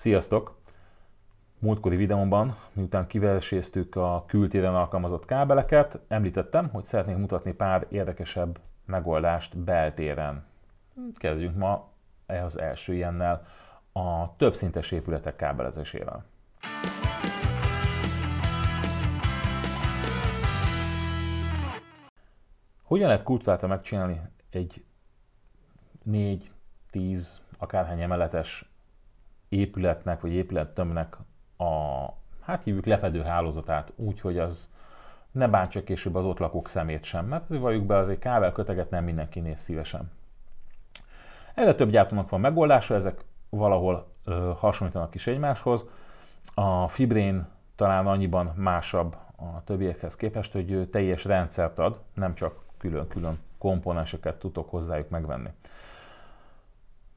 Sziasztok! Múltkori videómban, miután kiveséztük a kültéren alkalmazott kábeleket, említettem, hogy szeretnék mutatni pár érdekesebb megoldást beltéren. Kezdjünk ma az első ilyennel, a többszintes épületek kábelezésével. Hogyan lehet kultúráltan megcsinálni egy 4, 10, akárhány emeletes épületnek vagy épülettömnek a, hát hívjuk lefedő hálózatát úgy, hogy az ne bántsa később az ott lakók szemét sem, mert valljuk be, azért kábel köteget nem mindenki néz szívesen. Erre több gyártónak van megoldása, ezek valahol ö, hasonlítanak is egymáshoz. A Fibrén talán annyiban másabb a többiekhez képest, hogy teljes rendszert ad, nem csak külön-külön komponenseket tudtok hozzájuk megvenni.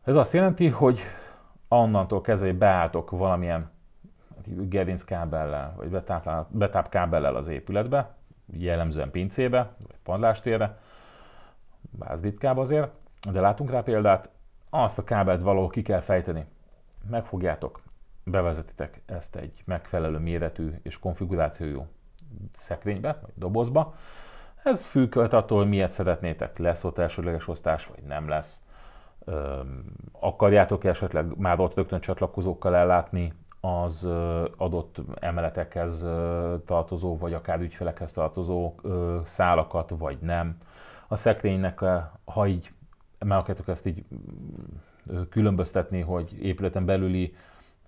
Ez azt jelenti, hogy annantól kezdve, hogy beálltok valamilyen hát gerinc kábellel, vagy betáp kábellel az épületbe, jellemzően pincébe, vagy padlástérre, bár ritkább azért, de látunk rá példát, azt a kábelt való ki kell fejteni. Megfogjátok, bevezetitek ezt egy megfelelő méretű és konfigurációjú szekrénybe, vagy dobozba. Ez függ attól, hogy miért szeretnétek, lesz ott elsődleges osztás, vagy nem lesz akarjátok -e esetleg már ott rögtön csatlakozókkal ellátni az adott emeletekhez tartozó, vagy akár ügyfelekhez tartozó szálakat, vagy nem. A szekrénynek, ha így meg akarjátok ezt így különböztetni, hogy épületen belüli,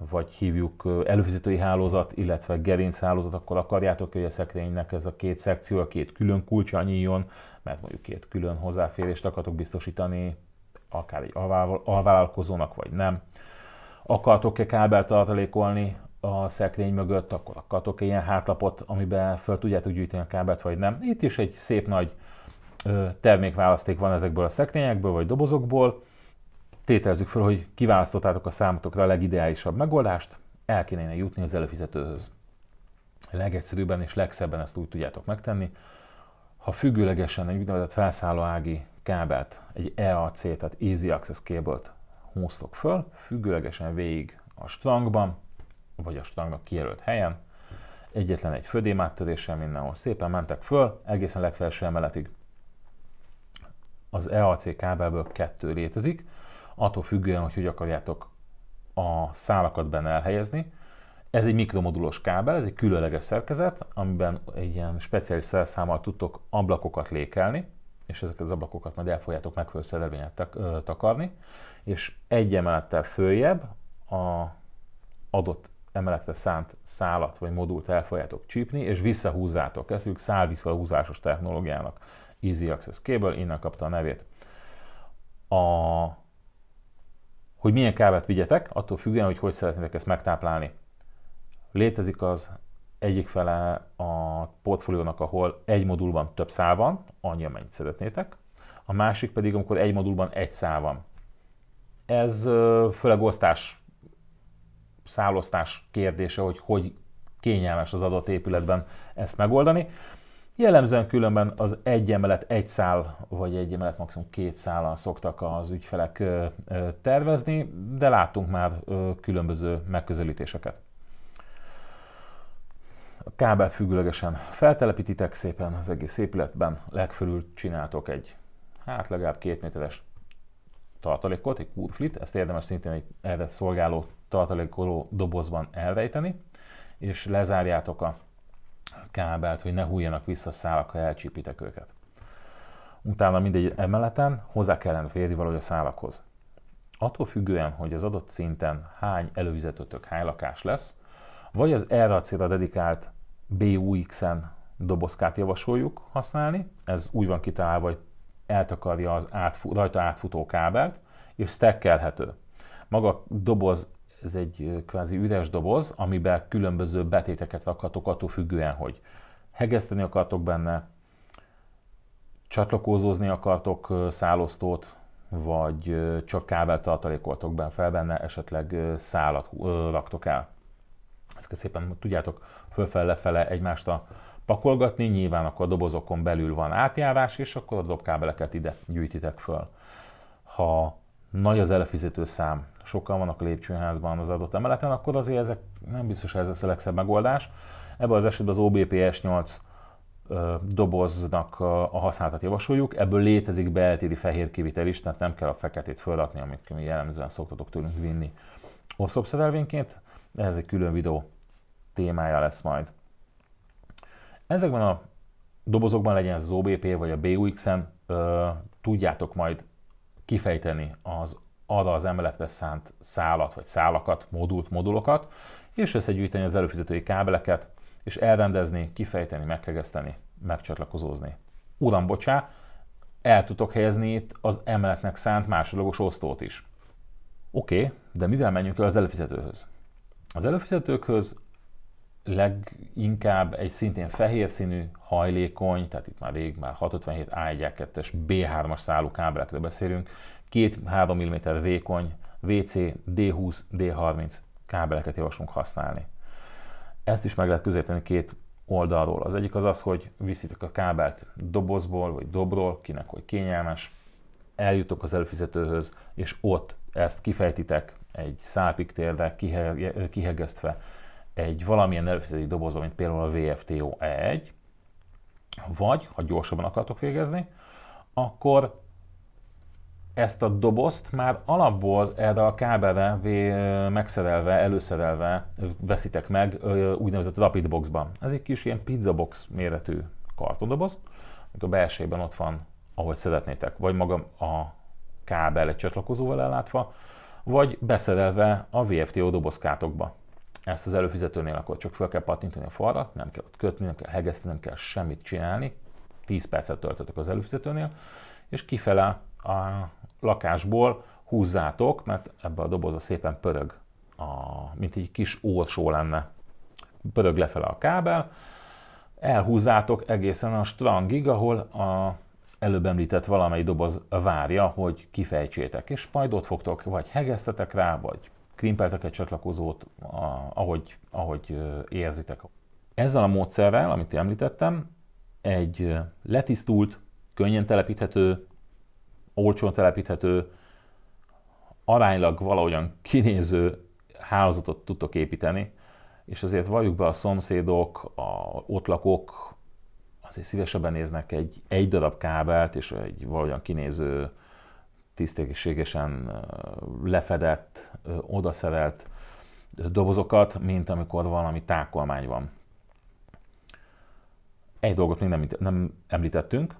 vagy hívjuk előfizetői hálózat, illetve gerinc hálózat akkor akarjátok, -e, hogy a szekrénynek ez a két szekció, a két külön kulcsa nyíljon, mert mondjuk két külön hozzáférést akartok biztosítani akár egy alvállalkozónak, vagy nem. Akartok-e kábelt tartalékolni a szekrény mögött, akkor akartok-e ilyen hátlapot, amiben fel tudjátok gyűjteni a kábelt, vagy nem. Itt is egy szép nagy termékválaszték van ezekből a szekrényekből, vagy dobozokból. Tételezzük fel, hogy kiválasztottátok a számotokra a legideálisabb megoldást, el kéne jutni az előfizetőhöz. Legegyszerűbben és legszebben ezt úgy tudjátok megtenni, ha függőlegesen egy úgynevezett felszállóági kábelt, egy EAC, tehát Easy Access Cable-t húztok föl, függőlegesen végig a strangban, vagy a strangnak kijelölt helyen, egyetlen egy födém áttöréssel mindenhol szépen mentek föl, egészen legfelső emeletig. Az EAC kábelből kettő létezik, attól függően, hogy hogy akarjátok a szálakat benne elhelyezni. Ez egy mikromodulos kábel, ez egy különleges szerkezet, amiben egy ilyen speciális szerszámmal tudtok ablakokat lékelni, és ezeket az ablakokat majd el fogjátok megfelelő takarni, és egy emelettel följebb a adott emeletre szánt szálat vagy modult el fogjátok csípni, és visszahúzzátok. Ezt hívjuk szálvisszahúzásos technológiának. Easy Access Cable, innen kapta a nevét. A, hogy milyen kábelt vigyetek, attól függően, hogy hogy szeretnétek ezt megtáplálni. Létezik az egyik fele a portfóliónak, ahol egy modulban több szál van, annyi, amennyit szeretnétek, a másik pedig, amikor egy modulban egy szál van. Ez főleg osztás, szálosztás kérdése, hogy hogy kényelmes az adott épületben ezt megoldani. Jellemzően különben az egy emelet egy szál, vagy egy emelet maximum két szállal szoktak az ügyfelek tervezni, de látunk már különböző megközelítéseket a kábelt függőlegesen feltelepítitek szépen az egész épületben, legfelül csináltok egy, hát legalább két méteres tartalékot, egy kurflit, ezt érdemes szintén egy erre szolgáló tartalékoló dobozban elrejteni, és lezárjátok a kábelt, hogy ne hújjanak vissza a szálak, ha elcsípitek őket. Utána mindegy emeleten hozzá kellene férni valahogy a szálakhoz. Attól függően, hogy az adott szinten hány elővizetőtök hány lakás lesz, vagy az erre a célra dedikált BUX-en dobozkát javasoljuk használni. Ez úgy van kitalálva, hogy eltakarja az átfu- rajta átfutó kábelt, és stackelhető. Maga a doboz, ez egy kvázi üres doboz, amiben különböző betéteket rakhatok attól függően, hogy hegeszteni akartok benne, csatlakózózni akartok szálosztót, vagy csak kábeltartalékoltok benne fel benne, esetleg szálat raktok el ezeket szépen tudjátok fölfele-lefele egymást a pakolgatni, nyilván akkor a dobozokon belül van átjárás, és akkor a dobkábeleket ide gyűjtitek föl. Ha nagy az elefizető szám, sokan vannak a lépcsőházban az adott emeleten, akkor azért ezek nem biztos, ez a legszebb megoldás. Ebben az esetben az OBPS 8 doboznak a használatát javasoljuk. Ebből létezik beltéri fehér kivitel is, tehát nem kell a feketét fölrakni, amit mi jellemzően szoktatok tőlünk vinni oszlopszerelvényként. Ehhez egy külön videó témája lesz majd. Ezekben a dobozokban legyen az OBP vagy a BUX-en, ö, tudjátok majd kifejteni az arra az emeletre szánt szálat vagy szálakat, modult, modulokat, és összegyűjteni az előfizetői kábeleket, és elrendezni, kifejteni, megkegeszteni, megcsatlakozózni. Uram, bocsá, el tudtok helyezni itt az emeletnek szánt másodlagos osztót is. Oké, okay, de mivel menjünk el az előfizetőhöz? Az előfizetőkhöz leginkább egy szintén fehér színű, hajlékony, tehát itt már rég már 657 A1-2-es B3-as szálú kábelekről beszélünk, 2-3 mm vékony VC, D20, D30 kábeleket javaslunk használni. Ezt is meg lehet közéteni két oldalról. Az egyik az az, hogy viszitek a kábelt dobozból vagy dobról, kinek hogy kényelmes, eljutok az előfizetőhöz, és ott ezt kifejtitek egy szálpiktérdel kihegeztve, egy valamilyen előfizetői dobozba, mint például a VFTO-1, vagy ha gyorsabban akartok végezni, akkor ezt a dobozt már alapból erre a kábelre megszerelve, előszerelve veszitek meg úgynevezett rapid boxban. Ez egy kis ilyen pizza box méretű kartondoboz, a belsőben ott van, ahogy szeretnétek, vagy maga a kábel egy csatlakozóval ellátva, vagy beszerelve a VFTO dobozkátokba ezt az előfizetőnél akkor csak fel kell pattintani a falra, nem kell ott kötni, nem kell hegeszteni, nem kell semmit csinálni. 10 percet töltötök az előfizetőnél, és kifele a lakásból húzzátok, mert ebbe a dobozba szépen pörög, a, mint egy kis orsó lenne. Pörög lefele a kábel, elhúzzátok egészen a strangig, ahol a előbb említett valamely doboz várja, hogy kifejtsétek, és majd ott fogtok, vagy hegeztetek rá, vagy krimpeltek egy csatlakozót, ahogy, ahogy érzitek. Ezzel a módszerrel, amit említettem, egy letisztult, könnyen telepíthető, olcsón telepíthető, aránylag valahogyan kinéző hálózatot tudtok építeni, és azért valljuk be a szomszédok, a ott lakók azért szívesebben néznek egy, egy darab kábelt és egy valahogyan kinéző tisztességesen lefedett, odaszerelt dobozokat, mint amikor valami tákolmány van. Egy dolgot még nem, nem említettünk,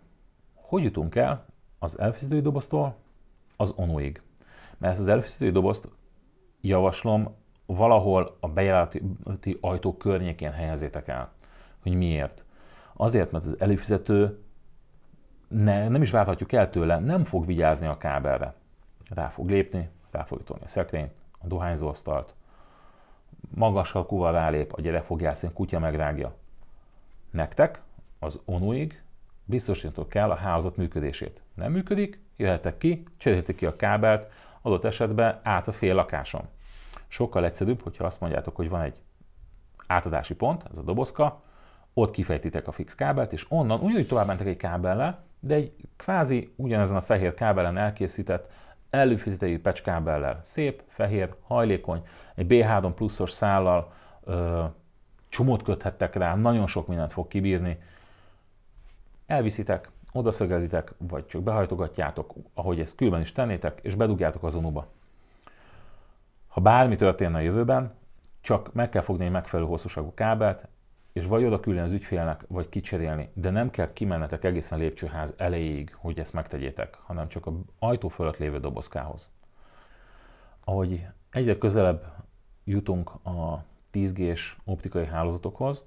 hogy jutunk el az elfizetői doboztól az onóig. Mert ezt az elfizetői dobozt javaslom valahol a bejárati ajtó környékén helyezétek el. Hogy miért? Azért, mert az előfizető ne, nem is várhatjuk el tőle, nem fog vigyázni a kábelre. Rá fog lépni, rá fog a szekrényt, a dohányzóasztalt, magas hakúval rálép, a gyerek fog játszani, kutya megrágja. Nektek az onuig biztosítok kell a hálózat működését. Nem működik, jöhetek ki, cserélhetek ki a kábelt, adott esetben át a fél lakáson. Sokkal egyszerűbb, hogyha azt mondjátok, hogy van egy átadási pont, ez a dobozka, ott kifejtitek a fix kábelt, és onnan ugyanúgy tovább mentek egy kábellel, de egy kvázi ugyanezen a fehér kábelen elkészített, előfizetői pecskábellel, szép, fehér, hajlékony, egy B3 pluszos szállal, ö, csomót köthettek rá, nagyon sok mindent fog kibírni. Elviszitek, odaszögezitek, vagy csak behajtogatjátok, ahogy ezt külön is tennétek, és bedugjátok az onuba. Ha bármi történne a jövőben, csak meg kell fogni egy megfelelő hosszúságú kábelt, és vagy oda küldeni az ügyfélnek, vagy kicserélni. De nem kell kimennetek egészen a lépcsőház elejéig, hogy ezt megtegyétek, hanem csak a ajtó fölött lévő dobozkához. Ahogy egyre közelebb jutunk a 10G-s optikai hálózatokhoz,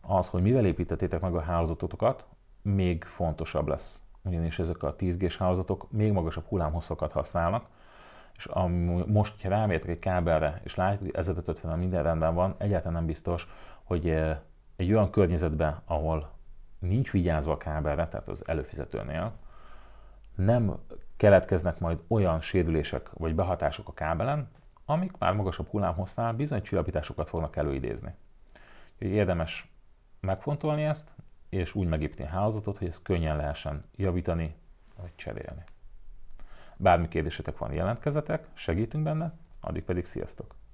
az, hogy mivel építettétek meg a hálózatotokat, még fontosabb lesz. Ugyanis ezek a 10G-s hálózatok még magasabb hullámhosszokat használnak, és a, most, ha rámértek egy kábelre, és látjuk, hogy 1550 minden rendben van, egyáltalán nem biztos, hogy eh, egy olyan környezetbe, ahol nincs vigyázva a kábelre, tehát az előfizetőnél, nem keletkeznek majd olyan sérülések vagy behatások a kábelen, amik már magasabb hullámhossznál bizony csillapításokat fognak előidézni. Úgyhogy érdemes megfontolni ezt, és úgy megépíteni a hálózatot, hogy ezt könnyen lehessen javítani vagy cserélni. Bármi kérdésetek van, jelentkezetek, segítünk benne, addig pedig sziasztok!